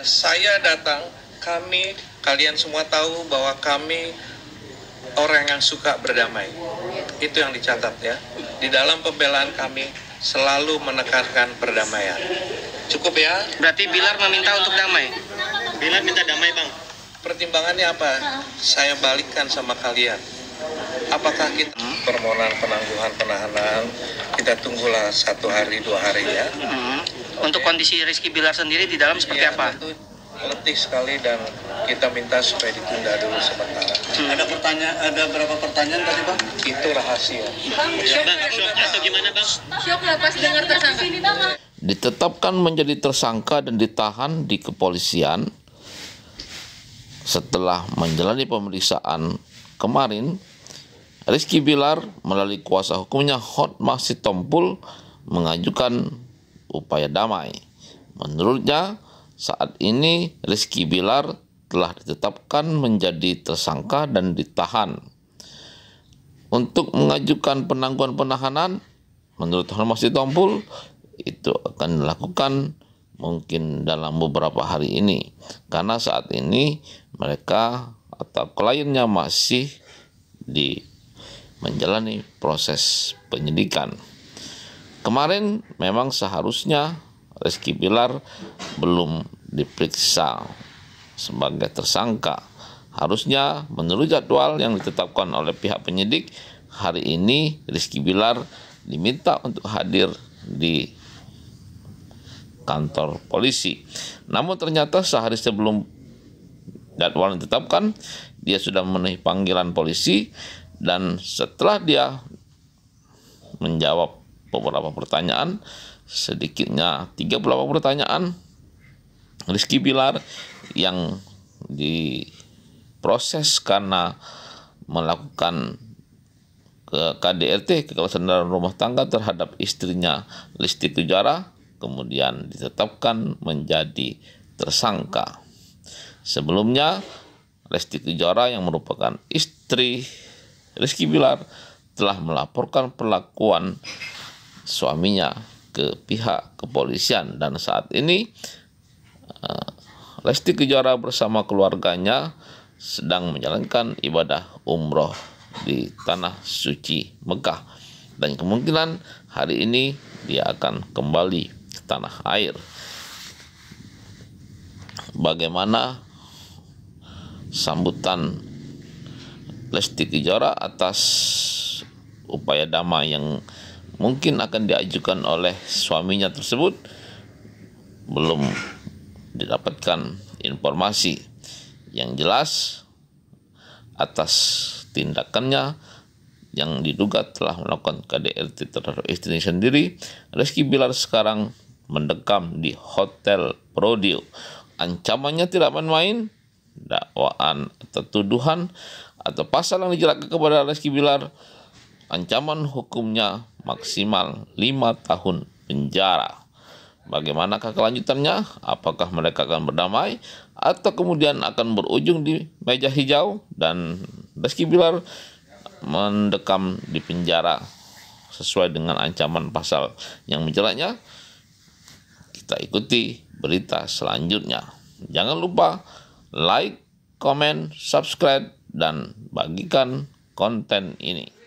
Saya datang, kami, kalian semua tahu bahwa kami orang yang suka berdamai. Itu yang dicatat ya. Di dalam pembelaan kami selalu menekankan perdamaian. Cukup ya? Berarti Bilar meminta untuk damai. Bilar minta damai, Bang. Pertimbangannya apa? Saya balikkan sama kalian. Apakah kita hmm. permohonan penangguhan penahanan kita tunggulah satu hari dua hari ya? Hmm. Untuk kondisi Rizky Bilar sendiri di dalam seperti ya, apa? letih sekali dan kita minta supaya ditunda dulu sementara. Hmm. Ada pertanyaan, ada berapa pertanyaan tadi bang? Itu rahasia. Bang, iya. bang, shock atau gimana bang? Shock nggak pas dengar tersangka? Ditetapkan menjadi tersangka dan ditahan di kepolisian setelah menjalani pemeriksaan kemarin, Rizky Bilar melalui kuasa hukumnya Hotma Sitompul mengajukan upaya damai. Menurutnya, saat ini Rizky Bilar telah ditetapkan menjadi tersangka dan ditahan. Untuk mengajukan penangguhan penahanan, menurut Hormasi Tompul, itu akan dilakukan mungkin dalam beberapa hari ini. Karena saat ini mereka atau kliennya masih di menjalani proses penyidikan. Kemarin memang seharusnya Rizky Bilar belum diperiksa sebagai tersangka. Harusnya menurut jadwal yang ditetapkan oleh pihak penyidik, hari ini Rizky Bilar diminta untuk hadir di kantor polisi. Namun ternyata sehari sebelum jadwal ditetapkan, dia sudah memenuhi panggilan polisi dan setelah dia menjawab beberapa pertanyaan, sedikitnya 38 pertanyaan. Rizky Bilar yang diproses karena melakukan ke KDRT kekerasan dalam rumah tangga terhadap istrinya Listi Kejara kemudian ditetapkan menjadi tersangka. Sebelumnya Lesti Kejora yang merupakan istri Rizky Bilar telah melaporkan perlakuan suaminya ke pihak kepolisian dan saat ini eh, Lesti Kejora bersama keluarganya sedang menjalankan ibadah umroh di tanah suci Mekah dan kemungkinan hari ini dia akan kembali ke tanah air. Bagaimana sambutan Lesti Kejora atas upaya damai yang mungkin akan diajukan oleh suaminya tersebut belum didapatkan informasi yang jelas atas tindakannya yang diduga telah melakukan KDRT terhadap istri sendiri, Rizky Bilar sekarang mendekam di Hotel Prodio. Ancamannya tidak main-main, dakwaan atau tuduhan atau pasal yang dijeratkan kepada Rizky Bilar, ancaman hukumnya maksimal 5 tahun penjara. Bagaimanakah kelanjutannya? Apakah mereka akan berdamai atau kemudian akan berujung di meja hijau dan Rizky Bilar mendekam di penjara sesuai dengan ancaman pasal yang menjeratnya? Kita ikuti berita selanjutnya. Jangan lupa like, comment, subscribe, dan bagikan konten ini.